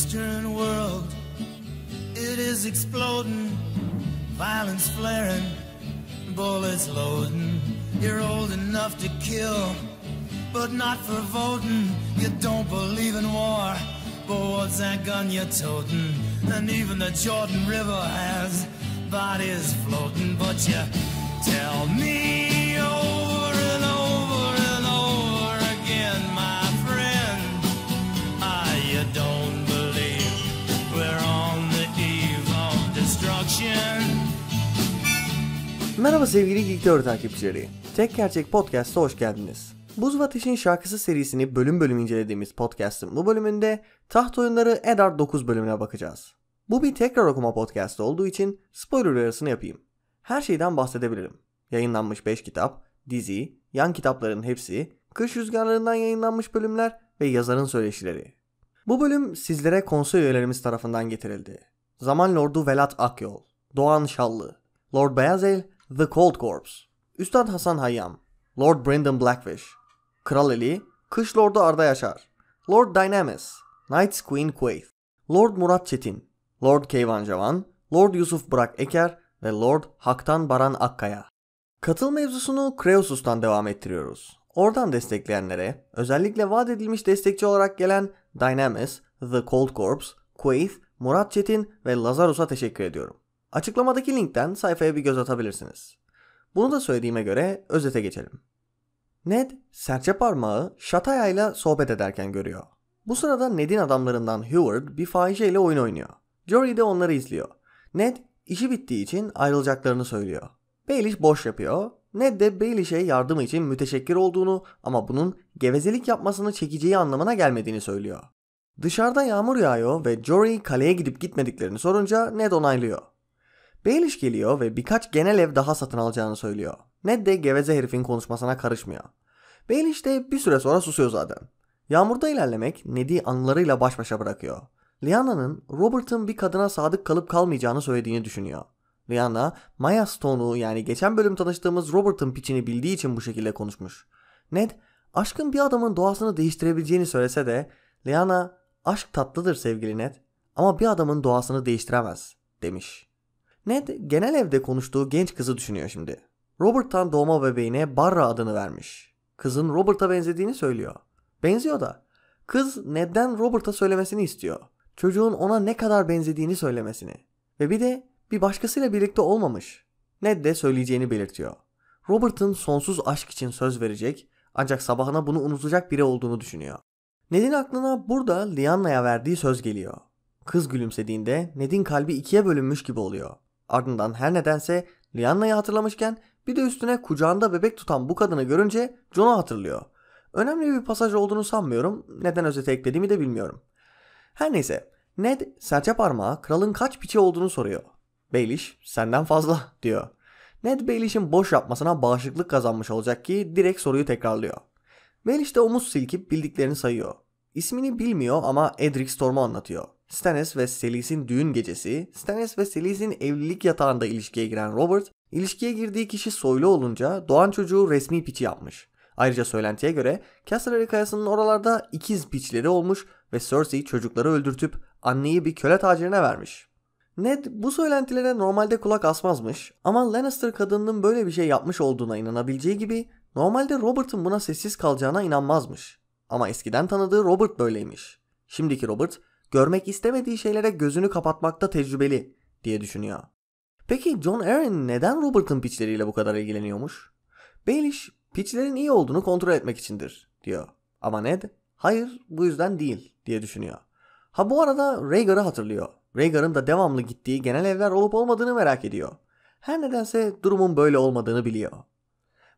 Western world, it is exploding, violence flaring, bullets loading. You're old enough to kill, but not for voting. You don't believe in war, but what's that gun you're toting? And even the Jordan River has bodies floating, but you tell me. Merhaba sevgili Geekler takipçileri. Tek Gerçek Podcast'a hoş geldiniz. Buz ve şarkısı serisini bölüm bölüm incelediğimiz podcast'ın bu bölümünde taht oyunları Edar 9 bölümüne bakacağız. Bu bir tekrar okuma podcastı olduğu için spoiler uyarısını yapayım. Her şeyden bahsedebilirim. Yayınlanmış 5 kitap, dizi, yan kitapların hepsi, kış rüzgarlarından yayınlanmış bölümler ve yazarın söyleşileri. Bu bölüm sizlere konsey üyelerimiz tarafından getirildi. Zaman Lordu Velat Akyol, Doğan Şallı, Lord Beyazel The Cold Corps, Üstad Hasan Hayyam, Lord Brandon Blackfish, Kral Eli, Kış Lordu Arda Yaşar, Lord Dynamis, Knights Queen Quaith, Lord Murat Çetin, Lord Keyvan Cavan, Lord Yusuf Burak Eker ve Lord Haktan Baran Akkaya. Katıl mevzusunu Kreosus'tan devam ettiriyoruz. Oradan destekleyenlere özellikle vaat edilmiş destekçi olarak gelen Dynamis, The Cold Corps, Quaith, Murat Çetin ve Lazarus'a teşekkür ediyorum. Açıklamadaki linkten sayfaya bir göz atabilirsiniz. Bunu da söylediğime göre özete geçelim. Ned, serçe parmağı Şataya ile sohbet ederken görüyor. Bu sırada Ned'in adamlarından Howard bir ile oyun oynuyor. Jory de onları izliyor. Ned, işi bittiği için ayrılacaklarını söylüyor. Baelish boş yapıyor. Ned de Baelish'e yardımı için müteşekkir olduğunu ama bunun gevezelik yapmasını çekeceği anlamına gelmediğini söylüyor. Dışarıda yağmur yağıyor ve Jory kaleye gidip gitmediklerini sorunca Ned onaylıyor. Baelish geliyor ve birkaç genel ev daha satın alacağını söylüyor. Ned de geveze herifin konuşmasına karışmıyor. Baelish de bir süre sonra susuyor zaten. Yağmurda ilerlemek Ned'i anılarıyla baş başa bırakıyor. Lianna'nın Robert'ın bir kadına sadık kalıp kalmayacağını söylediğini düşünüyor. Rihanna, Maya Stone'u yani geçen bölüm tanıştığımız Robert'ın piçini bildiği için bu şekilde konuşmuş. Ned, aşkın bir adamın doğasını değiştirebileceğini söylese de Rihanna, aşk tatlıdır sevgili Ned ama bir adamın doğasını değiştiremez demiş. Ned genel evde konuştuğu genç kızı düşünüyor şimdi. Robert'tan doğma bebeğine Barra adını vermiş. Kızın Robert'a benzediğini söylüyor. Benziyor da. Kız Ned'den Robert'a söylemesini istiyor. Çocuğun ona ne kadar benzediğini söylemesini. Ve bir de bir başkasıyla birlikte olmamış. Ned de söyleyeceğini belirtiyor. Robert'ın sonsuz aşk için söz verecek ancak sabahına bunu unutacak biri olduğunu düşünüyor. Ned'in aklına burada Lianna'ya verdiği söz geliyor. Kız gülümsediğinde Ned'in kalbi ikiye bölünmüş gibi oluyor. Ardından her nedense Lianna'yı hatırlamışken bir de üstüne kucağında bebek tutan bu kadını görünce John'u hatırlıyor. Önemli bir pasaj olduğunu sanmıyorum. Neden özete eklediğimi de bilmiyorum. Her neyse Ned serçe parmağı kralın kaç piçi olduğunu soruyor. Baelish senden fazla diyor. Ned Baelish'in boş yapmasına bağışıklık kazanmış olacak ki direkt soruyu tekrarlıyor. Baelish de omuz silkip bildiklerini sayıyor. İsmini bilmiyor ama Edric Storm'u anlatıyor. Stannis ve Selysin düğün gecesi, Stannis ve Selysin evlilik yatağında ilişkiye giren Robert, ilişkiye girdiği kişi soylu olunca doğan çocuğu resmi piçi yapmış. Ayrıca söylentiye göre Casterly kayasının oralarda ikiz piçleri olmuş ve Cersei çocukları öldürtüp anneyi bir köle tacirine vermiş. Ned bu söylentilere normalde kulak asmazmış ama Lannister kadınının böyle bir şey yapmış olduğuna inanabileceği gibi normalde Robert'ın buna sessiz kalacağına inanmazmış. Ama eskiden tanıdığı Robert böyleymiş. Şimdiki Robert görmek istemediği şeylere gözünü kapatmakta tecrübeli diye düşünüyor. Peki John Aaron neden Robert'ın piçleriyle bu kadar ilgileniyormuş? Baelish piçlerin iyi olduğunu kontrol etmek içindir diyor. Ama Ned hayır bu yüzden değil diye düşünüyor. Ha bu arada Rhaegar'ı hatırlıyor. Rhaegar'ın da devamlı gittiği genel evler olup olmadığını merak ediyor. Her nedense durumun böyle olmadığını biliyor.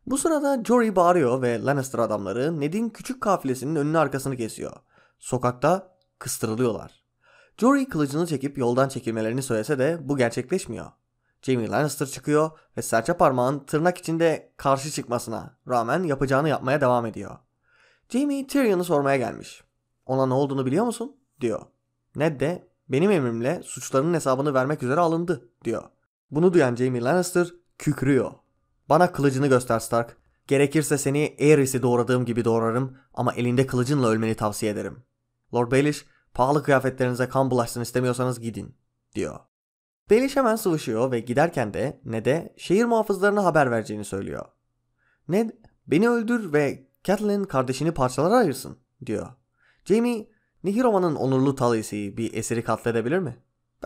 Bu sırada Jory bağırıyor ve Lannister adamları Ned'in küçük kafilesinin önünü arkasını kesiyor. Sokakta kıstırılıyorlar. Jory kılıcını çekip yoldan çekilmelerini söylese de bu gerçekleşmiyor. Jamie Lannister çıkıyor ve serçe parmağın tırnak içinde karşı çıkmasına rağmen yapacağını yapmaya devam ediyor. Jamie Tyrion'u sormaya gelmiş. Ona ne olduğunu biliyor musun? diyor. Ned de benim emrimle suçlarının hesabını vermek üzere alındı diyor. Bunu duyan Jamie Lannister kükrüyor. Bana kılıcını göster Stark. Gerekirse seni Aerys'i doğradığım gibi doğrarım ama elinde kılıcınla ölmeni tavsiye ederim. Lord Baelish Pahalı kıyafetlerinize kan bulaşsın istemiyorsanız gidin, diyor. Deliş hemen sıvışıyor ve giderken de Ned'e şehir muhafızlarına haber vereceğini söylüyor. Ned, beni öldür ve Catelyn kardeşini parçalara ayırsın, diyor. Jamie, Nihiroma'nın onurlu talihisi bir eseri katledebilir mi?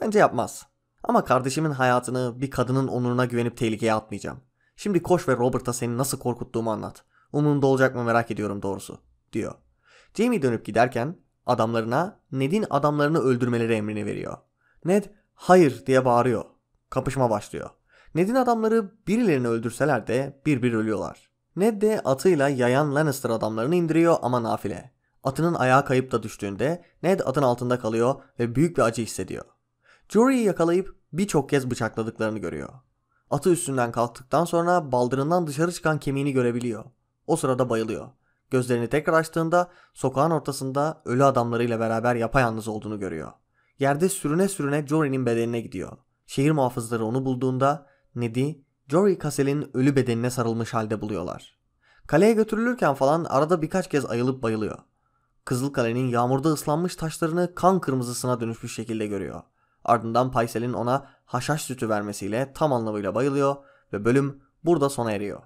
Bence yapmaz. Ama kardeşimin hayatını bir kadının onuruna güvenip tehlikeye atmayacağım. Şimdi koş ve Robert'a seni nasıl korkuttuğumu anlat. Umurumda olacak mı merak ediyorum doğrusu, diyor. Jamie dönüp giderken adamlarına Ned'in adamlarını öldürmeleri emrini veriyor. Ned hayır diye bağırıyor. Kapışma başlıyor. Ned'in adamları birilerini öldürseler de bir bir ölüyorlar. Ned de atıyla yayan Lannister adamlarını indiriyor ama nafile. Atının ayağı kayıp da düştüğünde Ned atın altında kalıyor ve büyük bir acı hissediyor. Jory'i yakalayıp birçok kez bıçakladıklarını görüyor. Atı üstünden kalktıktan sonra baldırından dışarı çıkan kemiğini görebiliyor. O sırada bayılıyor. Gözlerini tekrar açtığında sokağın ortasında ölü adamlarıyla beraber yapayalnız olduğunu görüyor. Yerde sürüne sürüne Jory'nin bedenine gidiyor. Şehir muhafızları onu bulduğunda Ned'i Jory Kassel'in ölü bedenine sarılmış halde buluyorlar. Kaleye götürülürken falan arada birkaç kez ayılıp bayılıyor. Kızıl Kale'nin yağmurda ıslanmış taşlarını kan kırmızısına dönüşmüş şekilde görüyor. Ardından Paysel'in ona haşhaş sütü vermesiyle tam anlamıyla bayılıyor ve bölüm burada sona eriyor.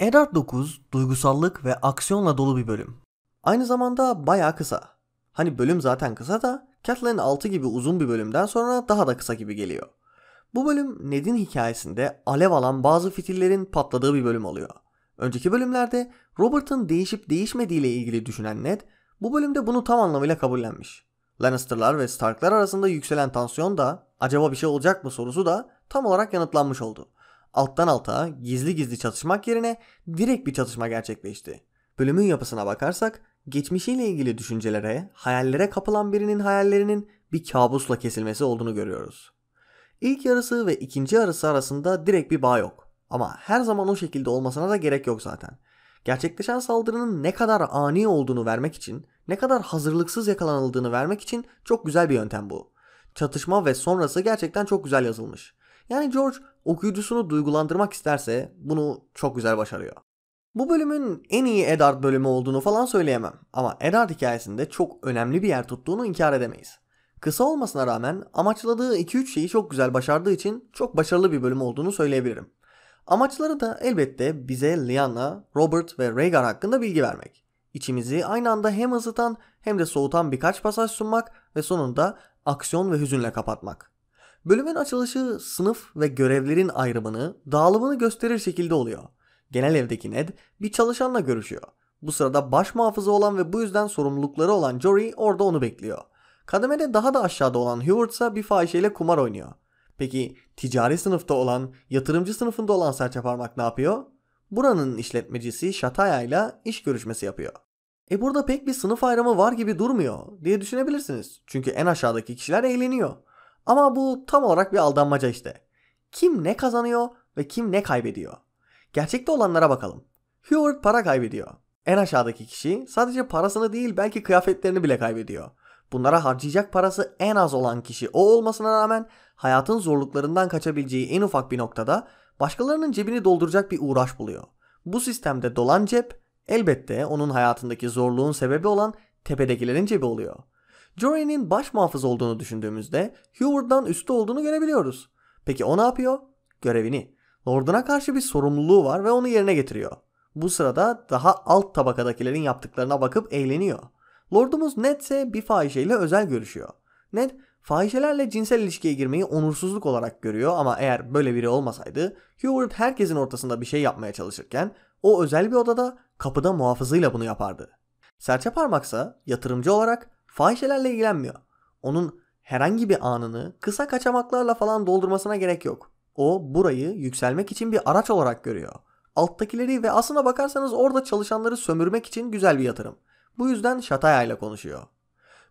Edard 9 duygusallık ve aksiyonla dolu bir bölüm. Aynı zamanda baya kısa. Hani bölüm zaten kısa da Kathleen 6 gibi uzun bir bölümden sonra daha da kısa gibi geliyor. Bu bölüm Ned'in hikayesinde alev alan bazı fitillerin patladığı bir bölüm oluyor. Önceki bölümlerde Robert'ın değişip değişmediğiyle ilgili düşünen Ned, bu bölümde bunu tam anlamıyla kabullenmiş. Lannister'lar ve Stark'lar arasında yükselen tansiyon da acaba bir şey olacak mı sorusu da tam olarak yanıtlanmış oldu alttan alta gizli gizli çatışmak yerine direkt bir çatışma gerçekleşti. Bölümün yapısına bakarsak geçmişiyle ilgili düşüncelere, hayallere kapılan birinin hayallerinin bir kabusla kesilmesi olduğunu görüyoruz. İlk yarısı ve ikinci yarısı arasında direkt bir bağ yok. Ama her zaman o şekilde olmasına da gerek yok zaten. Gerçekleşen saldırının ne kadar ani olduğunu vermek için, ne kadar hazırlıksız yakalanıldığını vermek için çok güzel bir yöntem bu. Çatışma ve sonrası gerçekten çok güzel yazılmış. Yani George okuyucusunu duygulandırmak isterse bunu çok güzel başarıyor. Bu bölümün en iyi Eddard bölümü olduğunu falan söyleyemem ama Eddard hikayesinde çok önemli bir yer tuttuğunu inkar edemeyiz. Kısa olmasına rağmen amaçladığı 2-3 şeyi çok güzel başardığı için çok başarılı bir bölüm olduğunu söyleyebilirim. Amaçları da elbette bize Lyanna, Robert ve Rhaegar hakkında bilgi vermek. İçimizi aynı anda hem ısıtan hem de soğutan birkaç pasaj sunmak ve sonunda aksiyon ve hüzünle kapatmak. Bölümün açılışı sınıf ve görevlerin ayrımını, dağılımını gösterir şekilde oluyor. Genel evdeki Ned bir çalışanla görüşüyor. Bu sırada baş muhafızı olan ve bu yüzden sorumlulukları olan Jory orada onu bekliyor. Kademede daha da aşağıda olan Heward ise bir fahişeyle kumar oynuyor. Peki ticari sınıfta olan, yatırımcı sınıfında olan serçe parmak ne yapıyor? Buranın işletmecisi Şataya ile iş görüşmesi yapıyor. E burada pek bir sınıf ayrımı var gibi durmuyor diye düşünebilirsiniz. Çünkü en aşağıdaki kişiler eğleniyor. Ama bu tam olarak bir aldanmaca işte. Kim ne kazanıyor ve kim ne kaybediyor? Gerçekte olanlara bakalım. Howard para kaybediyor. En aşağıdaki kişi sadece parasını değil belki kıyafetlerini bile kaybediyor. Bunlara harcayacak parası en az olan kişi o olmasına rağmen hayatın zorluklarından kaçabileceği en ufak bir noktada başkalarının cebini dolduracak bir uğraş buluyor. Bu sistemde dolan cep elbette onun hayatındaki zorluğun sebebi olan tepedekilerin cebi oluyor. Jory'nin baş muhafız olduğunu düşündüğümüzde Heward'dan üstü olduğunu görebiliyoruz. Peki o ne yapıyor? Görevini. Lord'una karşı bir sorumluluğu var ve onu yerine getiriyor. Bu sırada daha alt tabakadakilerin yaptıklarına bakıp eğleniyor. Lordumuz Ned ise bir fahişeyle özel görüşüyor. Ned fahişelerle cinsel ilişkiye girmeyi onursuzluk olarak görüyor ama eğer böyle biri olmasaydı Heward herkesin ortasında bir şey yapmaya çalışırken o özel bir odada kapıda muhafızıyla bunu yapardı. Serçe parmaksa yatırımcı olarak fahişelerle ilgilenmiyor. Onun herhangi bir anını kısa kaçamaklarla falan doldurmasına gerek yok. O burayı yükselmek için bir araç olarak görüyor. Alttakileri ve aslına bakarsanız orada çalışanları sömürmek için güzel bir yatırım. Bu yüzden Şataya ile konuşuyor.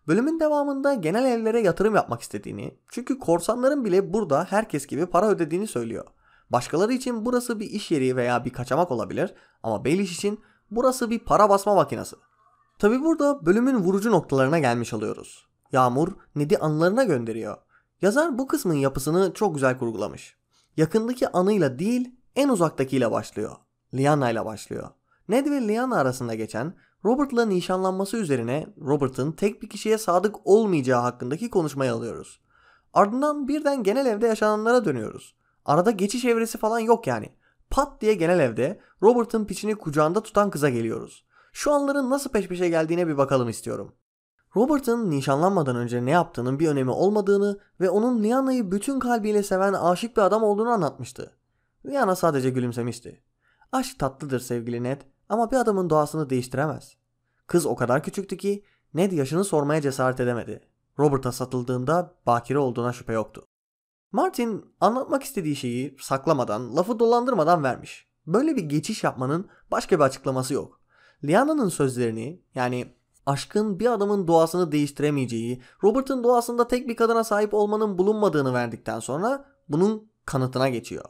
Bölümün devamında genel evlere yatırım yapmak istediğini, çünkü korsanların bile burada herkes gibi para ödediğini söylüyor. Başkaları için burası bir iş yeri veya bir kaçamak olabilir ama Baelish için burası bir para basma makinesi. Tabi burada bölümün vurucu noktalarına gelmiş oluyoruz. Yağmur Ned'i anılarına gönderiyor. Yazar bu kısmın yapısını çok güzel kurgulamış. Yakındaki anıyla değil en uzaktakiyle başlıyor. Liana ile başlıyor. Ned ve Liana arasında geçen Robert'la nişanlanması üzerine Robert'ın tek bir kişiye sadık olmayacağı hakkındaki konuşmayı alıyoruz. Ardından birden genel evde yaşananlara dönüyoruz. Arada geçiş evresi falan yok yani. Pat diye genel evde Robert'ın piçini kucağında tutan kıza geliyoruz. Şu anların nasıl peş peşe geldiğine bir bakalım istiyorum. Robert'ın nişanlanmadan önce ne yaptığının bir önemi olmadığını ve onun Liana'yı bütün kalbiyle seven aşık bir adam olduğunu anlatmıştı. Liana sadece gülümsemişti. Aşk tatlıdır sevgili Ned ama bir adamın doğasını değiştiremez. Kız o kadar küçüktü ki Ned yaşını sormaya cesaret edemedi. Robert'a satıldığında bakire olduğuna şüphe yoktu. Martin anlatmak istediği şeyi saklamadan, lafı dolandırmadan vermiş. Böyle bir geçiş yapmanın başka bir açıklaması yok. Liana'nın sözlerini yani aşkın bir adamın doğasını değiştiremeyeceği, Robert'ın doğasında tek bir kadına sahip olmanın bulunmadığını verdikten sonra bunun kanıtına geçiyor.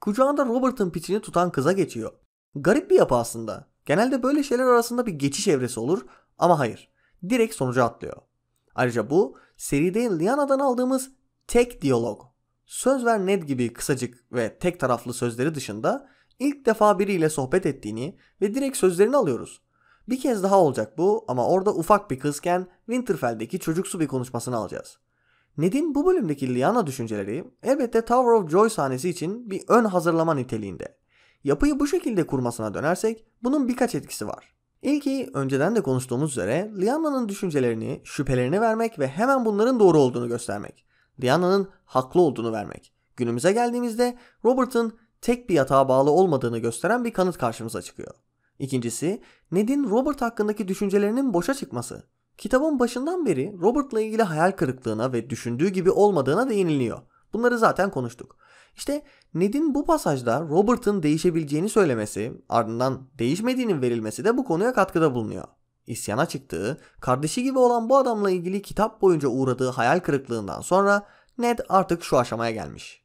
Kucağında Robert'ın piçini tutan kıza geçiyor. Garip bir yapı aslında. Genelde böyle şeyler arasında bir geçiş evresi olur ama hayır. Direkt sonuca atlıyor. Ayrıca bu seride Liana'dan aldığımız tek diyalog. Söz ver Ned gibi kısacık ve tek taraflı sözleri dışında ilk defa biriyle sohbet ettiğini ve direkt sözlerini alıyoruz. Bir kez daha olacak bu ama orada ufak bir kızken Winterfell'deki çocuksu bir konuşmasını alacağız. Ned'in bu bölümdeki Lyanna düşünceleri elbette Tower of Joy sahnesi için bir ön hazırlama niteliğinde. Yapıyı bu şekilde kurmasına dönersek bunun birkaç etkisi var. İlki önceden de konuştuğumuz üzere Lyanna'nın düşüncelerini, şüphelerini vermek ve hemen bunların doğru olduğunu göstermek. Lyanna'nın haklı olduğunu vermek. Günümüze geldiğimizde Robert'ın tek bir yatağa bağlı olmadığını gösteren bir kanıt karşımıza çıkıyor. İkincisi, Ned'in Robert hakkındaki düşüncelerinin boşa çıkması. Kitabın başından beri Robert'la ilgili hayal kırıklığına ve düşündüğü gibi olmadığına değiniliyor. Bunları zaten konuştuk. İşte Ned'in bu pasajda Robert'ın değişebileceğini söylemesi, ardından değişmediğinin verilmesi de bu konuya katkıda bulunuyor. İsyana çıktığı, kardeşi gibi olan bu adamla ilgili kitap boyunca uğradığı hayal kırıklığından sonra Ned artık şu aşamaya gelmiş.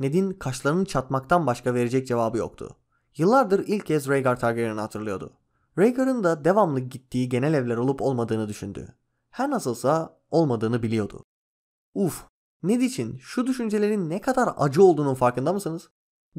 Ned'in kaşlarının çatmaktan başka verecek cevabı yoktu. Yıllardır ilk kez Rhaegar Targaryen'i hatırlıyordu. Rhaegar'ın da devamlı gittiği genel evler olup olmadığını düşündü. Her nasılsa olmadığını biliyordu. Uf, Ned için şu düşüncelerin ne kadar acı olduğunun farkında mısınız?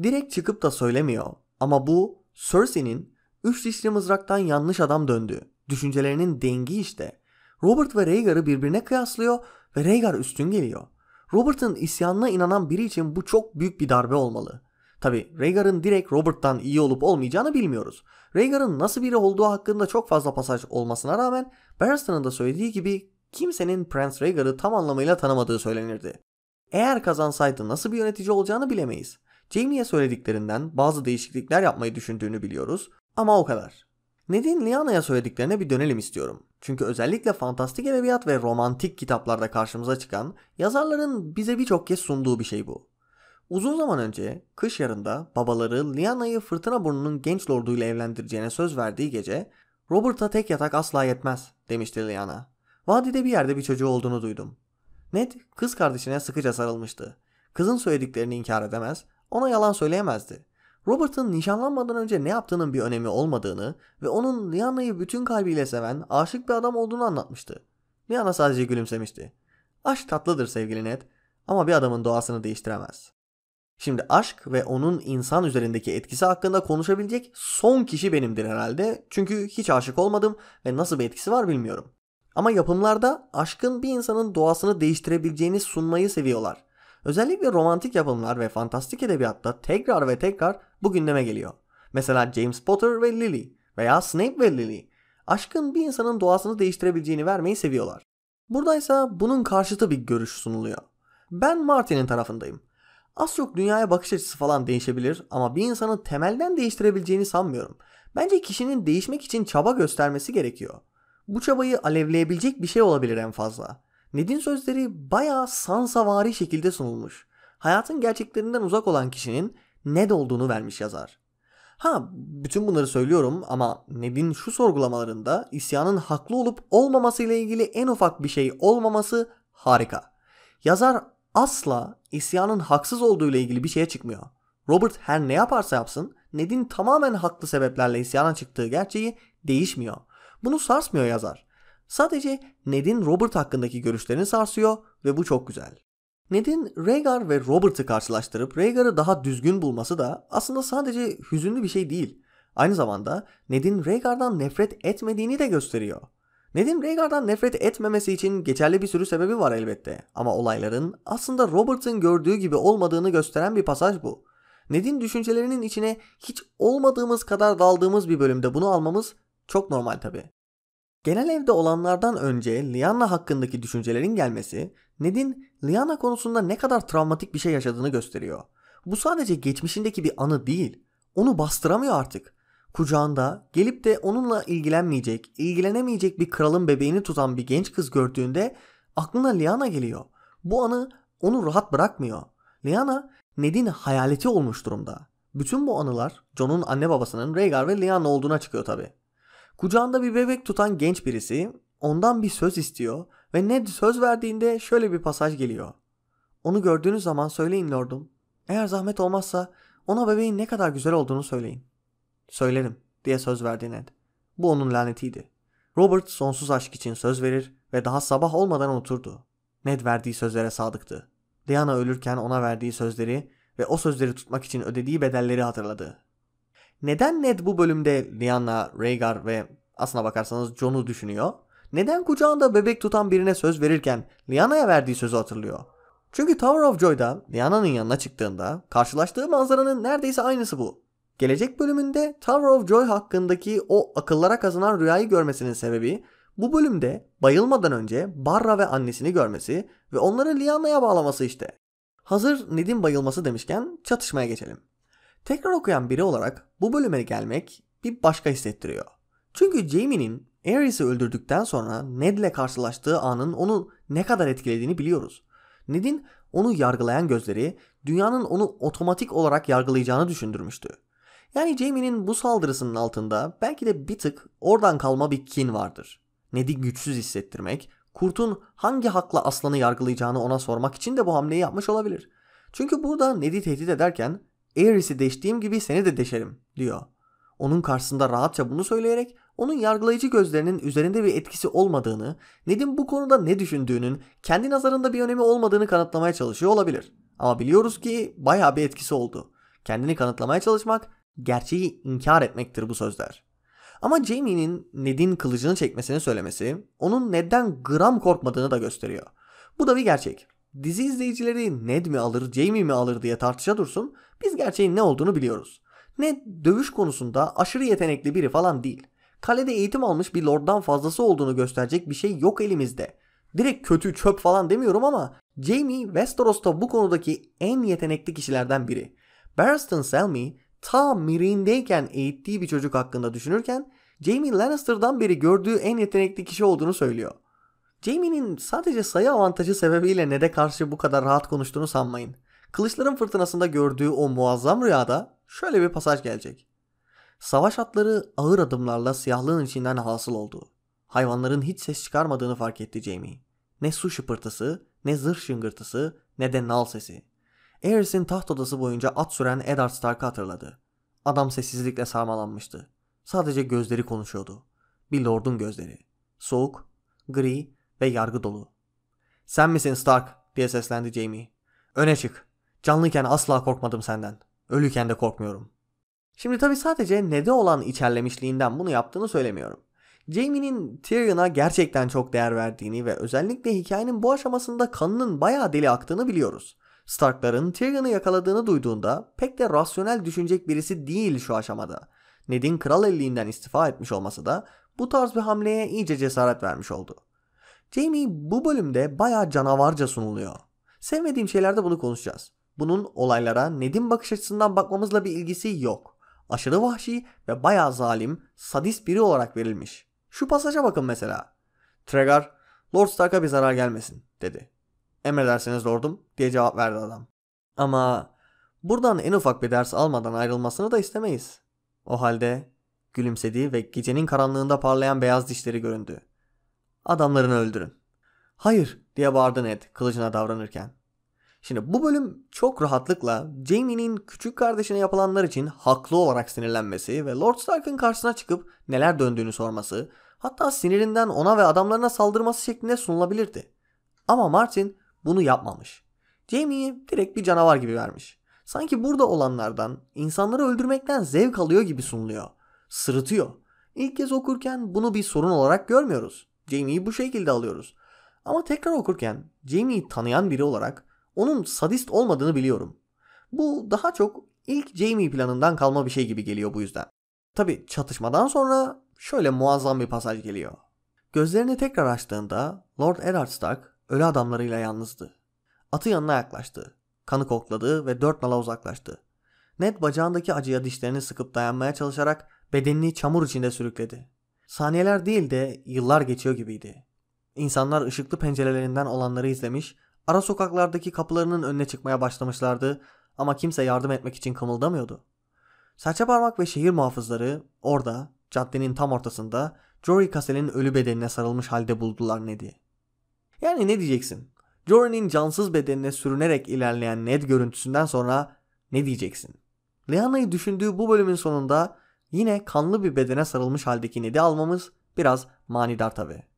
Direkt çıkıp da söylemiyor ama bu Cersei'nin üç dişli mızraktan yanlış adam döndü. Düşüncelerinin dengi işte. Robert ve Rhaegar'ı birbirine kıyaslıyor ve Rhaegar üstün geliyor. Robert'ın isyanına inanan biri için bu çok büyük bir darbe olmalı. Tabi Rhaegar'ın direkt Robert'tan iyi olup olmayacağını bilmiyoruz. Rhaegar'ın nasıl biri olduğu hakkında çok fazla pasaj olmasına rağmen Barristan'ın da söylediği gibi kimsenin Prince Rhaegar'ı tam anlamıyla tanımadığı söylenirdi. Eğer kazansaydı nasıl bir yönetici olacağını bilemeyiz. Jaime'ye söylediklerinden bazı değişiklikler yapmayı düşündüğünü biliyoruz ama o kadar. Neden Lyanna'ya söylediklerine bir dönelim istiyorum. Çünkü özellikle fantastik edebiyat ve romantik kitaplarda karşımıza çıkan yazarların bize birçok kez sunduğu bir şey bu. Uzun zaman önce kış yarında babaları Liana'yı fırtına burnunun genç lorduyla evlendireceğine söz verdiği gece Robert'a tek yatak asla yetmez demişti Liana. Vadide bir yerde bir çocuğu olduğunu duydum. Ned kız kardeşine sıkıca sarılmıştı. Kızın söylediklerini inkar edemez, ona yalan söyleyemezdi. Robert'ın nişanlanmadan önce ne yaptığının bir önemi olmadığını ve onun Lianna'yı bütün kalbiyle seven, aşık bir adam olduğunu anlatmıştı. Lianna sadece gülümsemişti. Aşk tatlıdır sevgili Ned ama bir adamın doğasını değiştiremez. Şimdi aşk ve onun insan üzerindeki etkisi hakkında konuşabilecek son kişi benimdir herhalde. Çünkü hiç aşık olmadım ve nasıl bir etkisi var bilmiyorum. Ama yapımlarda aşkın bir insanın doğasını değiştirebileceğini sunmayı seviyorlar. Özellikle romantik yapımlar ve fantastik edebiyatta tekrar ve tekrar bu gündeme geliyor. Mesela James Potter ve Lily veya Snape ve Lily aşkın bir insanın doğasını değiştirebileceğini vermeyi seviyorlar. Buradaysa bunun karşıtı bir görüş sunuluyor. Ben Martin'in tarafındayım. Az çok dünyaya bakış açısı falan değişebilir ama bir insanı temelden değiştirebileceğini sanmıyorum. Bence kişinin değişmek için çaba göstermesi gerekiyor. Bu çabayı alevleyebilecek bir şey olabilir en fazla. Ned'in sözleri bayağı sansavari şekilde sunulmuş. Hayatın gerçeklerinden uzak olan kişinin Ned olduğunu vermiş yazar. Ha bütün bunları söylüyorum ama Ned'in şu sorgulamalarında isyanın haklı olup olmaması ile ilgili en ufak bir şey olmaması harika. Yazar asla isyanın haksız olduğu ile ilgili bir şeye çıkmıyor. Robert her ne yaparsa yapsın Ned'in tamamen haklı sebeplerle isyana çıktığı gerçeği değişmiyor. Bunu sarsmıyor yazar. Sadece Ned'in Robert hakkındaki görüşlerini sarsıyor ve bu çok güzel. Ned'in Rhaegar ve Robert'ı karşılaştırıp Rhaegar'ı daha düzgün bulması da aslında sadece hüzünlü bir şey değil. Aynı zamanda Ned'in Rhaegar'dan nefret etmediğini de gösteriyor. Ned'in Rhaegar'dan nefret etmemesi için geçerli bir sürü sebebi var elbette ama olayların aslında Robert'ın gördüğü gibi olmadığını gösteren bir pasaj bu. Ned'in düşüncelerinin içine hiç olmadığımız kadar daldığımız bir bölümde bunu almamız çok normal tabi. Genel evde olanlardan önce Liana hakkındaki düşüncelerin gelmesi, Ned'in Liana konusunda ne kadar travmatik bir şey yaşadığını gösteriyor. Bu sadece geçmişindeki bir anı değil, onu bastıramıyor artık. Kucağında gelip de onunla ilgilenmeyecek, ilgilenemeyecek bir kralın bebeğini tutan bir genç kız gördüğünde aklına Liana geliyor. Bu anı onu rahat bırakmıyor. Liana Ned'in hayaleti olmuş durumda. Bütün bu anılar Jon'un anne babasının Rhaegar ve Lyanna olduğuna çıkıyor tabi. Kucağında bir bebek tutan genç birisi ondan bir söz istiyor ve Ned söz verdiğinde şöyle bir pasaj geliyor. Onu gördüğünüz zaman söyleyin lordum. Eğer zahmet olmazsa ona bebeğin ne kadar güzel olduğunu söyleyin. Söylerim diye söz verdi Ned. Bu onun lanetiydi. Robert sonsuz aşk için söz verir ve daha sabah olmadan oturdu. Ned verdiği sözlere sadıktı. Diana ölürken ona verdiği sözleri ve o sözleri tutmak için ödediği bedelleri hatırladı. Neden Ned bu bölümde Lyanna, Rhaegar ve aslına bakarsanız Jon'u düşünüyor? Neden kucağında bebek tutan birine söz verirken Lyanna'ya verdiği sözü hatırlıyor? Çünkü Tower of Joy'da Lyanna'nın yanına çıktığında karşılaştığı manzaranın neredeyse aynısı bu. Gelecek bölümünde Tower of Joy hakkındaki o akıllara kazanan rüyayı görmesinin sebebi bu bölümde bayılmadan önce Barra ve annesini görmesi ve onları Lyanna'ya bağlaması işte. Hazır Ned'in bayılması demişken çatışmaya geçelim. Tekrar okuyan biri olarak bu bölüme gelmek bir başka hissettiriyor. Çünkü Jamie'nin Aerys'i öldürdükten sonra Ned ile karşılaştığı anın onu ne kadar etkilediğini biliyoruz. Ned'in onu yargılayan gözleri dünyanın onu otomatik olarak yargılayacağını düşündürmüştü. Yani Jamie'nin bu saldırısının altında belki de bir tık oradan kalma bir kin vardır. Ned'i güçsüz hissettirmek, Kurt'un hangi hakla aslanı yargılayacağını ona sormak için de bu hamleyi yapmış olabilir. Çünkü burada Ned'i tehdit ederken Ares'i deştiğim gibi seni de deşerim diyor. Onun karşısında rahatça bunu söyleyerek onun yargılayıcı gözlerinin üzerinde bir etkisi olmadığını, Ned'in bu konuda ne düşündüğünün kendi nazarında bir önemi olmadığını kanıtlamaya çalışıyor olabilir. Ama biliyoruz ki bayağı bir etkisi oldu. Kendini kanıtlamaya çalışmak, gerçeği inkar etmektir bu sözler. Ama Jamie'nin Ned'in kılıcını çekmesini söylemesi, onun Ned'den gram korkmadığını da gösteriyor. Bu da bir gerçek. Dizi izleyicileri Ned mi alır, Jamie mi alır diye tartışa dursun, biz gerçeğin ne olduğunu biliyoruz. Ne dövüş konusunda aşırı yetenekli biri falan değil. Kalede eğitim almış bir lorddan fazlası olduğunu gösterecek bir şey yok elimizde. Direkt kötü çöp falan demiyorum ama Jamie Westeros'ta bu konudaki en yetenekli kişilerden biri. Barristan Selmy ta Mirindeyken eğittiği bir çocuk hakkında düşünürken Jamie Lannister'dan beri gördüğü en yetenekli kişi olduğunu söylüyor. Jamie'nin sadece sayı avantajı sebebiyle Ned'e karşı bu kadar rahat konuştuğunu sanmayın. Kılıçların fırtınasında gördüğü o muazzam rüyada şöyle bir pasaj gelecek. Savaş atları ağır adımlarla siyahlığın içinden hasıl oldu. Hayvanların hiç ses çıkarmadığını fark etti Jamie. Ne su şıpırtısı, ne zırh şıngırtısı, ne de nal sesi. Aeris'in taht odası boyunca at süren Eddard Stark'ı hatırladı. Adam sessizlikle sarmalanmıştı. Sadece gözleri konuşuyordu. Bir lordun gözleri. Soğuk, gri ve yargı dolu. ''Sen misin Stark?'' diye seslendi Jamie. ''Öne çık.'' Canlıyken asla korkmadım senden. Ölüyken de korkmuyorum. Şimdi tabi sadece Ned'e olan içerlemişliğinden bunu yaptığını söylemiyorum. Jaime'nin Tyrion'a gerçekten çok değer verdiğini ve özellikle hikayenin bu aşamasında kanının bayağı deli aktığını biliyoruz. Stark'ların Tyrion'u yakaladığını duyduğunda pek de rasyonel düşünecek birisi değil şu aşamada. Ned'in kral elliğinden istifa etmiş olması da bu tarz bir hamleye iyice cesaret vermiş oldu. Jaime bu bölümde bayağı canavarca sunuluyor. Sevmediğim şeylerde bunu konuşacağız bunun olaylara Nedim bakış açısından bakmamızla bir ilgisi yok. Aşırı vahşi ve bayağı zalim, sadist biri olarak verilmiş. Şu pasaja bakın mesela. Tregar, Lord Stark'a bir zarar gelmesin dedi. Emredersiniz lordum diye cevap verdi adam. Ama buradan en ufak bir ders almadan ayrılmasını da istemeyiz. O halde gülümsedi ve gecenin karanlığında parlayan beyaz dişleri göründü. Adamlarını öldürün. Hayır diye bağırdı Ned kılıcına davranırken. Şimdi bu bölüm çok rahatlıkla Jamie'nin küçük kardeşine yapılanlar için haklı olarak sinirlenmesi ve Lord Stark'ın karşısına çıkıp neler döndüğünü sorması, hatta sinirinden ona ve adamlarına saldırması şeklinde sunulabilirdi. Ama Martin bunu yapmamış. Jamie'yi direkt bir canavar gibi vermiş. Sanki burada olanlardan, insanları öldürmekten zevk alıyor gibi sunuluyor. Sırıtıyor. İlk kez okurken bunu bir sorun olarak görmüyoruz. Jamie'yi bu şekilde alıyoruz. Ama tekrar okurken Jamie'yi tanıyan biri olarak onun sadist olmadığını biliyorum. Bu daha çok ilk Jamie planından kalma bir şey gibi geliyor bu yüzden. Tabi çatışmadan sonra şöyle muazzam bir pasaj geliyor. Gözlerini tekrar açtığında Lord Eddard Stark ölü adamlarıyla yalnızdı. Atı yanına yaklaştı. Kanı kokladı ve dört nala uzaklaştı. Ned bacağındaki acıya dişlerini sıkıp dayanmaya çalışarak bedenini çamur içinde sürükledi. Saniyeler değil de yıllar geçiyor gibiydi. İnsanlar ışıklı pencerelerinden olanları izlemiş, Ara sokaklardaki kapılarının önüne çıkmaya başlamışlardı ama kimse yardım etmek için kımıldamıyordu. Serçe parmak ve şehir muhafızları orada, caddenin tam ortasında Jory Kassel'in ölü bedenine sarılmış halde buldular Ned'i. Yani ne diyeceksin? Jory'nin cansız bedenine sürünerek ilerleyen Ned görüntüsünden sonra ne diyeceksin? Leanna'yı düşündüğü bu bölümün sonunda yine kanlı bir bedene sarılmış haldeki Ned'i almamız biraz manidar tabii.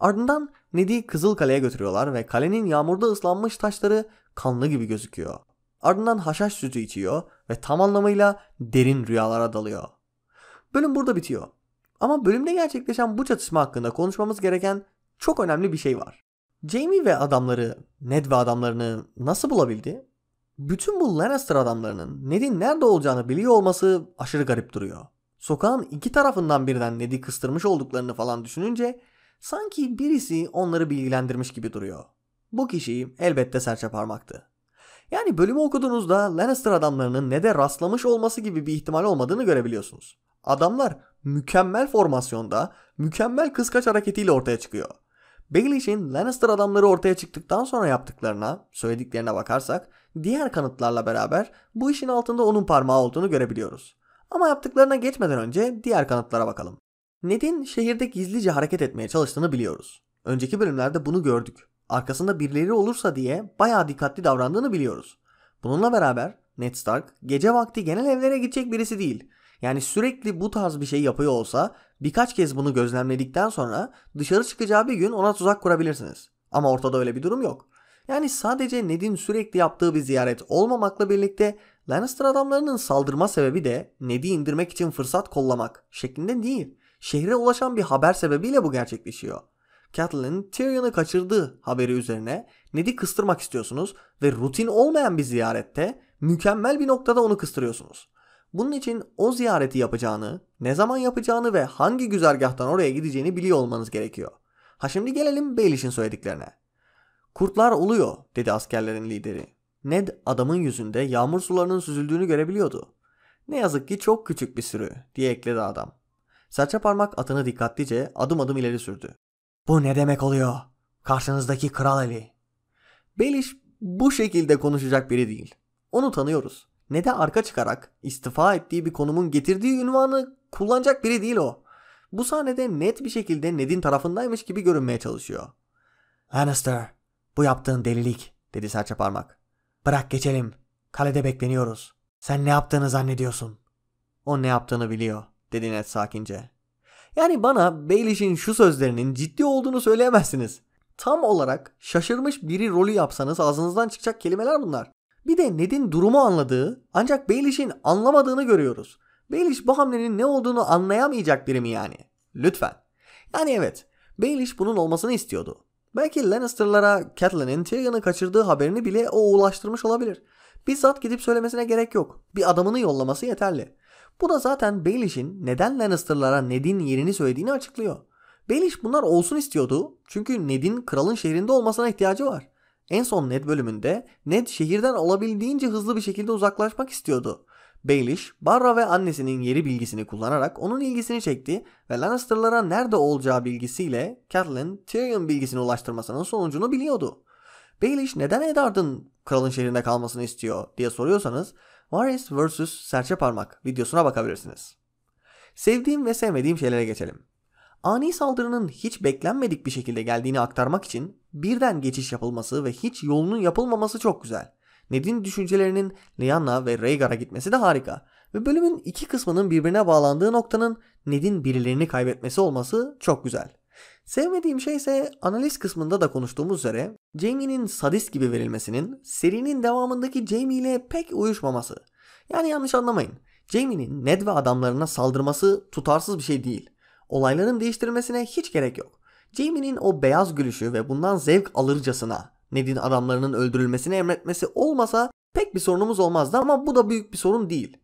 Ardından Ned'i Kale'ye götürüyorlar ve kalenin yağmurda ıslanmış taşları kanlı gibi gözüküyor. Ardından haşhaş sütü içiyor ve tam anlamıyla derin rüyalara dalıyor. Bölüm burada bitiyor. Ama bölümde gerçekleşen bu çatışma hakkında konuşmamız gereken çok önemli bir şey var. Jaime ve adamları, Ned ve adamlarını nasıl bulabildi? Bütün bu Lannister adamlarının Ned'in nerede olacağını biliyor olması aşırı garip duruyor. Sokağın iki tarafından birden Ned'i kıstırmış olduklarını falan düşününce Sanki birisi onları bilgilendirmiş gibi duruyor. Bu kişi elbette serçe parmaktı. Yani bölümü okuduğunuzda Lannister adamlarının ne de rastlamış olması gibi bir ihtimal olmadığını görebiliyorsunuz. Adamlar mükemmel formasyonda, mükemmel kıskaç hareketiyle ortaya çıkıyor. Baelish'in Lannister adamları ortaya çıktıktan sonra yaptıklarına, söylediklerine bakarsak diğer kanıtlarla beraber bu işin altında onun parmağı olduğunu görebiliyoruz. Ama yaptıklarına geçmeden önce diğer kanıtlara bakalım. Ned'in şehirde gizlice hareket etmeye çalıştığını biliyoruz. Önceki bölümlerde bunu gördük. Arkasında birileri olursa diye bayağı dikkatli davrandığını biliyoruz. Bununla beraber Ned Stark gece vakti genel evlere gidecek birisi değil. Yani sürekli bu tarz bir şey yapıyor olsa birkaç kez bunu gözlemledikten sonra dışarı çıkacağı bir gün ona tuzak kurabilirsiniz. Ama ortada öyle bir durum yok. Yani sadece Ned'in sürekli yaptığı bir ziyaret olmamakla birlikte Lannister adamlarının saldırma sebebi de Ned'i indirmek için fırsat kollamak şeklinde değil. Şehre ulaşan bir haber sebebiyle bu gerçekleşiyor. Catelyn Tyrion'ı kaçırdığı haberi üzerine Ned'i kıstırmak istiyorsunuz ve rutin olmayan bir ziyarette mükemmel bir noktada onu kıstırıyorsunuz. Bunun için o ziyareti yapacağını, ne zaman yapacağını ve hangi güzergahtan oraya gideceğini biliyor olmanız gerekiyor. Ha şimdi gelelim Baelish'in söylediklerine. Kurtlar oluyor dedi askerlerin lideri. Ned adamın yüzünde yağmur sularının süzüldüğünü görebiliyordu. Ne yazık ki çok küçük bir sürü diye ekledi adam. Serçe parmak atını dikkatlice adım adım ileri sürdü. Bu ne demek oluyor? Karşınızdaki kral Ali. Beliş bu şekilde konuşacak biri değil. Onu tanıyoruz. Ne de arka çıkarak istifa ettiği bir konumun getirdiği ünvanı kullanacak biri değil o. Bu sahnede net bir şekilde Ned'in tarafındaymış gibi görünmeye çalışıyor. Lannister, bu yaptığın delilik, dedi serçe parmak. Bırak geçelim. Kalede bekleniyoruz. Sen ne yaptığını zannediyorsun? O ne yaptığını biliyor dedi Ned sakince. Yani bana Baelish'in şu sözlerinin ciddi olduğunu söyleyemezsiniz. Tam olarak şaşırmış biri rolü yapsanız ağzınızdan çıkacak kelimeler bunlar. Bir de Ned'in durumu anladığı ancak Baelish'in anlamadığını görüyoruz. Baelish bu hamlenin ne olduğunu anlayamayacak biri mi yani? Lütfen. Yani evet Baelish bunun olmasını istiyordu. Belki Lannister'lara Catelyn'in Tyrion'ı kaçırdığı haberini bile o ulaştırmış olabilir. Bizzat gidip söylemesine gerek yok. Bir adamını yollaması yeterli. Bu da zaten Baelish'in neden Lannister'lara Ned'in yerini söylediğini açıklıyor. Baelish bunlar olsun istiyordu çünkü Ned'in kralın şehrinde olmasına ihtiyacı var. En son Ned bölümünde Ned şehirden olabildiğince hızlı bir şekilde uzaklaşmak istiyordu. Baelish, Barra ve annesinin yeri bilgisini kullanarak onun ilgisini çekti ve Lannister'lara nerede olacağı bilgisiyle Catelyn, Tyrion bilgisini ulaştırmasının sonucunu biliyordu. Baelish neden Eddard'ın kralın şehrinde kalmasını istiyor diye soruyorsanız Varys vs. Serçe Parmak videosuna bakabilirsiniz. Sevdiğim ve sevmediğim şeylere geçelim. Ani saldırının hiç beklenmedik bir şekilde geldiğini aktarmak için birden geçiş yapılması ve hiç yolunun yapılmaması çok güzel. Ned'in düşüncelerinin Lyanna ve Rhaegar'a gitmesi de harika. Ve bölümün iki kısmının birbirine bağlandığı noktanın Ned'in birilerini kaybetmesi olması çok güzel. Sevmediğim şey ise analiz kısmında da konuştuğumuz üzere Jamie'nin sadist gibi verilmesinin serinin devamındaki Jamie ile pek uyuşmaması. Yani yanlış anlamayın. Jamie'nin Ned ve adamlarına saldırması tutarsız bir şey değil. Olayların değiştirmesine hiç gerek yok. Jamie'nin o beyaz gülüşü ve bundan zevk alırcasına Ned'in adamlarının öldürülmesini emretmesi olmasa pek bir sorunumuz olmazdı ama bu da büyük bir sorun değil.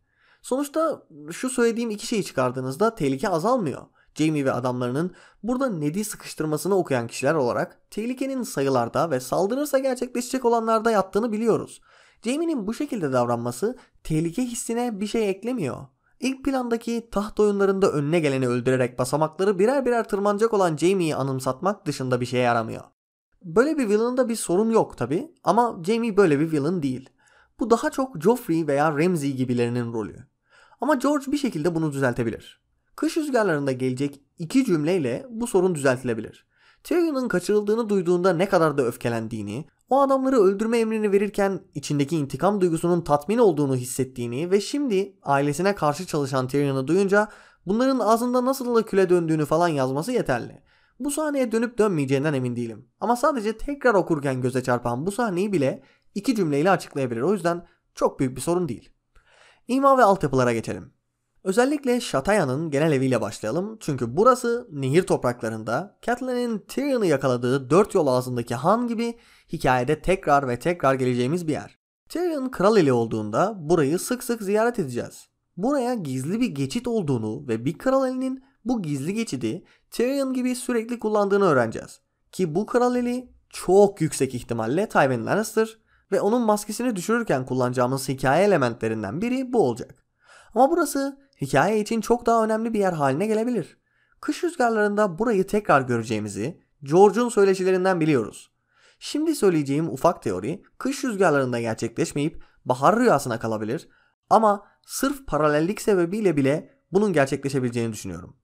Sonuçta şu söylediğim iki şeyi çıkardığınızda tehlike azalmıyor. Jamie ve adamlarının burada Ned'i sıkıştırmasını okuyan kişiler olarak tehlikenin sayılarda ve saldırırsa gerçekleşecek olanlarda yattığını biliyoruz. Jamie'nin bu şekilde davranması tehlike hissine bir şey eklemiyor. İlk plandaki taht oyunlarında önüne geleni öldürerek basamakları birer birer tırmanacak olan Jamie'yi anımsatmak dışında bir şeye yaramıyor. Böyle bir villain'da bir sorun yok tabi ama Jamie böyle bir villain değil. Bu daha çok Joffrey veya Ramsay gibilerinin rolü. Ama George bir şekilde bunu düzeltebilir. Kış rüzgarlarında gelecek iki cümleyle bu sorun düzeltilebilir. Tyrion'un kaçırıldığını duyduğunda ne kadar da öfkelendiğini, o adamları öldürme emrini verirken içindeki intikam duygusunun tatmin olduğunu hissettiğini ve şimdi ailesine karşı çalışan Tyrion'u duyunca bunların ağzında nasıl da küle döndüğünü falan yazması yeterli. Bu sahneye dönüp dönmeyeceğinden emin değilim. Ama sadece tekrar okurken göze çarpan bu sahneyi bile iki cümleyle açıklayabilir. O yüzden çok büyük bir sorun değil. İma ve altyapılara geçelim. Özellikle Shataya'nın genel eviyle başlayalım çünkü burası nehir topraklarında Catelyn'in Tyrion'u yakaladığı dört yol ağzındaki han gibi hikayede tekrar ve tekrar geleceğimiz bir yer. Tyrion kral eli olduğunda burayı sık sık ziyaret edeceğiz. Buraya gizli bir geçit olduğunu ve bir kral elinin bu gizli geçidi Tyrion gibi sürekli kullandığını öğreneceğiz. Ki bu kral eli çok yüksek ihtimalle Tywin Lannister ve onun maskesini düşürürken kullanacağımız hikaye elementlerinden biri bu olacak. Ama burası hikaye için çok daha önemli bir yer haline gelebilir. Kış rüzgarlarında burayı tekrar göreceğimizi George'un söyleşilerinden biliyoruz. Şimdi söyleyeceğim ufak teori kış rüzgarlarında gerçekleşmeyip bahar rüyasına kalabilir ama sırf paralellik sebebiyle bile bunun gerçekleşebileceğini düşünüyorum.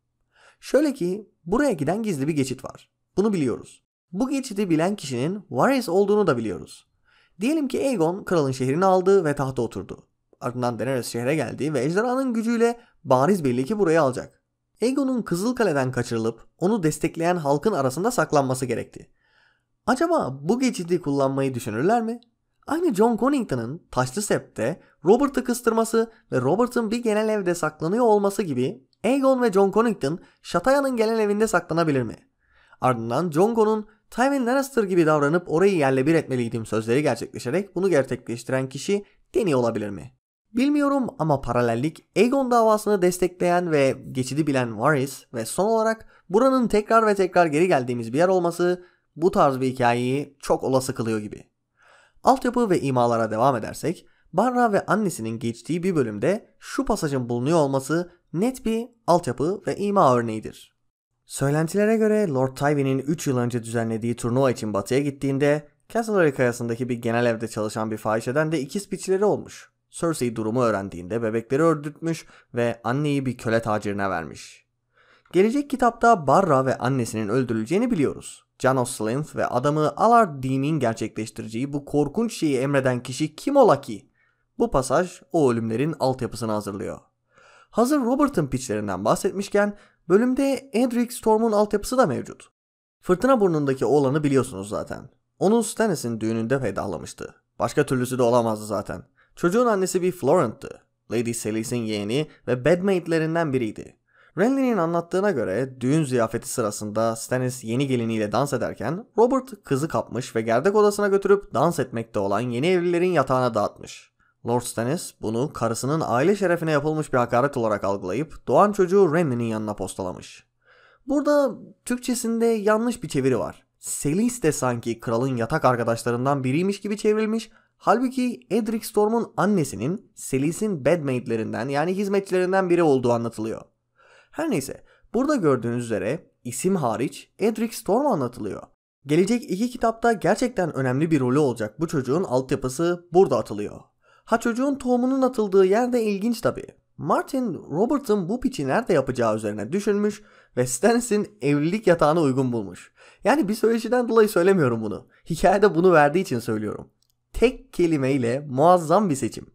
Şöyle ki buraya giden gizli bir geçit var. Bunu biliyoruz. Bu geçidi bilen kişinin Varys olduğunu da biliyoruz. Diyelim ki Aegon kralın şehrini aldı ve tahta oturdu. Ardından Daenerys şehre geldi ve ejderhanın gücüyle bariz belli ki burayı alacak. Aegon'un Kızılkale'den kaçırılıp onu destekleyen halkın arasında saklanması gerekti. Acaba bu geçidi kullanmayı düşünürler mi? Aynı John Connington'ın Taşlı Sept'te Robert'ı kıstırması ve Robert'ın bir genel evde saklanıyor olması gibi Aegon ve John Connington Şataya'nın genel evinde saklanabilir mi? Ardından Jongo'nun Tywin Lannister gibi davranıp orayı yerle bir etmeliydim sözleri gerçekleşerek bunu gerçekleştiren kişi Dany olabilir mi? Bilmiyorum ama paralellik Aegon davasını destekleyen ve geçidi bilen Varys ve son olarak buranın tekrar ve tekrar geri geldiğimiz bir yer olması bu tarz bir hikayeyi çok olası kılıyor gibi. Altyapı ve imalara devam edersek Barra ve annesinin geçtiği bir bölümde şu pasajın bulunuyor olması net bir altyapı ve ima örneğidir. Söylentilere göre Lord Tywin'in 3 yıl önce düzenlediği turnuva için batıya gittiğinde Castlery kayasındaki bir genel evde çalışan bir fahişeden de ikiz piçleri olmuş. Cersei durumu öğrendiğinde bebekleri öldürtmüş ve anneyi bir köle tacirine vermiş. Gelecek kitapta Barra ve annesinin öldürüleceğini biliyoruz. Janos Slynth ve adamı Allard Dean'in gerçekleştireceği bu korkunç şeyi emreden kişi kim ola ki? Bu pasaj o ölümlerin altyapısını hazırlıyor. Hazır Robert'ın piçlerinden bahsetmişken bölümde Edric Storm'un altyapısı da mevcut. Fırtına burnundaki oğlanı biliyorsunuz zaten. Onu Stannis'in düğününde peydahlamıştı. Başka türlüsü de olamazdı zaten. Çocuğun annesi bir Florent'tı. Lady Salis'in yeğeni ve bedmaitlerinden biriydi. Renly'nin anlattığına göre düğün ziyafeti sırasında Stannis yeni geliniyle dans ederken Robert kızı kapmış ve gerdek odasına götürüp dans etmekte olan yeni evlilerin yatağına dağıtmış. Lord Stannis bunu karısının aile şerefine yapılmış bir hakaret olarak algılayıp doğan çocuğu Renly'nin yanına postalamış. Burada Türkçesinde yanlış bir çeviri var. Selis de sanki kralın yatak arkadaşlarından biriymiş gibi çevrilmiş Halbuki Edric Storm'un annesinin Selis'in bedmaidlerinden yani hizmetçilerinden biri olduğu anlatılıyor. Her neyse burada gördüğünüz üzere isim hariç Edric Storm anlatılıyor. Gelecek iki kitapta gerçekten önemli bir rolü olacak bu çocuğun altyapısı burada atılıyor. Ha çocuğun tohumunun atıldığı yer de ilginç tabi. Martin, Robert'ın bu piçi nerede yapacağı üzerine düşünmüş ve Stannis'in evlilik yatağına uygun bulmuş. Yani bir söyleşiden dolayı söylemiyorum bunu. Hikayede bunu verdiği için söylüyorum. Tek kelimeyle muazzam bir seçim.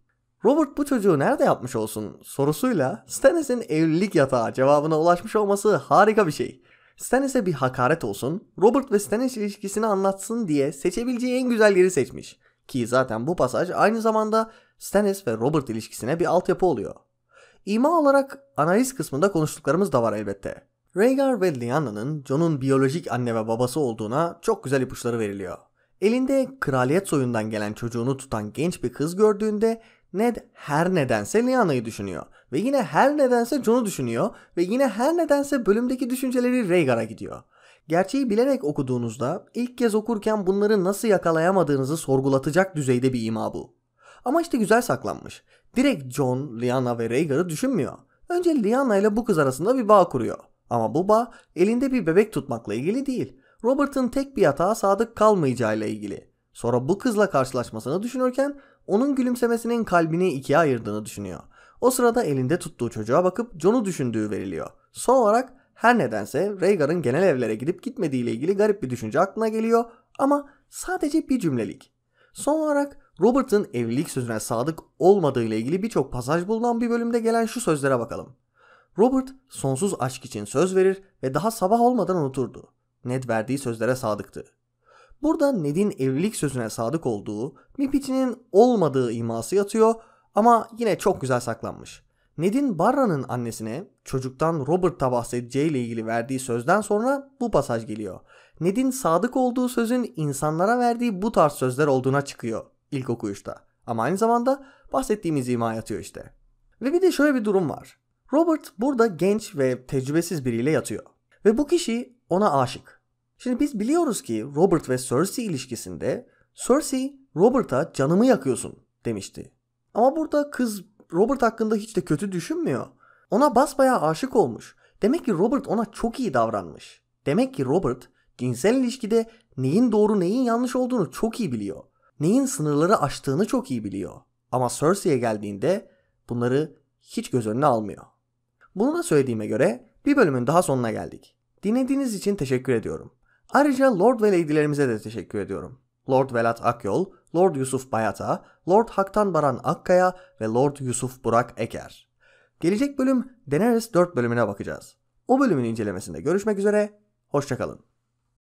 Robert bu çocuğu nerede yapmış olsun sorusuyla Stannis'in evlilik yatağı cevabına ulaşmış olması harika bir şey. Stannis'e bir hakaret olsun, Robert ve Stannis ilişkisini anlatsın diye seçebileceği en güzel yeri seçmiş. Ki zaten bu pasaj aynı zamanda Stannis ve Robert ilişkisine bir altyapı oluyor. İma olarak analiz kısmında konuştuklarımız da var elbette. Rhaegar ve Lyanna'nın Jon'un biyolojik anne ve babası olduğuna çok güzel ipuçları veriliyor. Elinde kraliyet soyundan gelen çocuğunu tutan genç bir kız gördüğünde Ned her nedense Lyanna'yı düşünüyor. Ve yine her nedense John'u düşünüyor. Ve yine her nedense bölümdeki düşünceleri Rhaegar'a gidiyor. Gerçeği bilerek okuduğunuzda ilk kez okurken bunları nasıl yakalayamadığınızı sorgulatacak düzeyde bir ima bu. Ama işte güzel saklanmış. Direkt John, Lyanna ve Rhaegar'ı düşünmüyor. Önce Lyanna ile bu kız arasında bir bağ kuruyor. Ama bu bağ elinde bir bebek tutmakla ilgili değil. Robert'ın tek bir hata sadık kalmayacağıyla ilgili. Sonra bu kızla karşılaşmasını düşünürken onun gülümsemesinin kalbini ikiye ayırdığını düşünüyor. O sırada elinde tuttuğu çocuğa bakıp John'u düşündüğü veriliyor. Son olarak her nedense Rhaegar'ın genel evlere gidip gitmediği ile ilgili garip bir düşünce aklına geliyor ama sadece bir cümlelik. Son olarak Robert'ın evlilik sözüne sadık olmadığı ile ilgili birçok pasaj bulunan bir bölümde gelen şu sözlere bakalım. Robert sonsuz aşk için söz verir ve daha sabah olmadan unuturdu. Ned verdiği sözlere sadıktı. Burada Ned'in evlilik sözüne sadık olduğu, Mipit'inin olmadığı iması yatıyor ama yine çok güzel saklanmış. Ned'in Barra'nın annesine çocuktan Robert'a bahsedeceğiyle ilgili verdiği sözden sonra bu pasaj geliyor. Ned'in sadık olduğu sözün insanlara verdiği bu tarz sözler olduğuna çıkıyor ilk okuyuşta. Ama aynı zamanda bahsettiğimiz ima yatıyor işte. Ve bir de şöyle bir durum var. Robert burada genç ve tecrübesiz biriyle yatıyor. Ve bu kişi ona aşık. Şimdi biz biliyoruz ki Robert ve Cersei ilişkisinde Cersei Robert'a canımı yakıyorsun demişti. Ama burada kız Robert hakkında hiç de kötü düşünmüyor. Ona basbaya aşık olmuş. Demek ki Robert ona çok iyi davranmış. Demek ki Robert cinsel ilişkide neyin doğru neyin yanlış olduğunu çok iyi biliyor. Neyin sınırları aştığını çok iyi biliyor. Ama Cersei'ye geldiğinde bunları hiç göz önüne almıyor. Bunu da söylediğime göre bir bölümün daha sonuna geldik. Dinlediğiniz için teşekkür ediyorum. Ayrıca Lord ve Lady'lerimize de teşekkür ediyorum. Lord Velat Akyol, Lord Yusuf Bayata, Lord Haktan Baran Akkaya ve Lord Yusuf Burak Eker. Gelecek bölüm Daenerys 4 bölümüne bakacağız. O bölümün incelemesinde görüşmek üzere, hoşçakalın.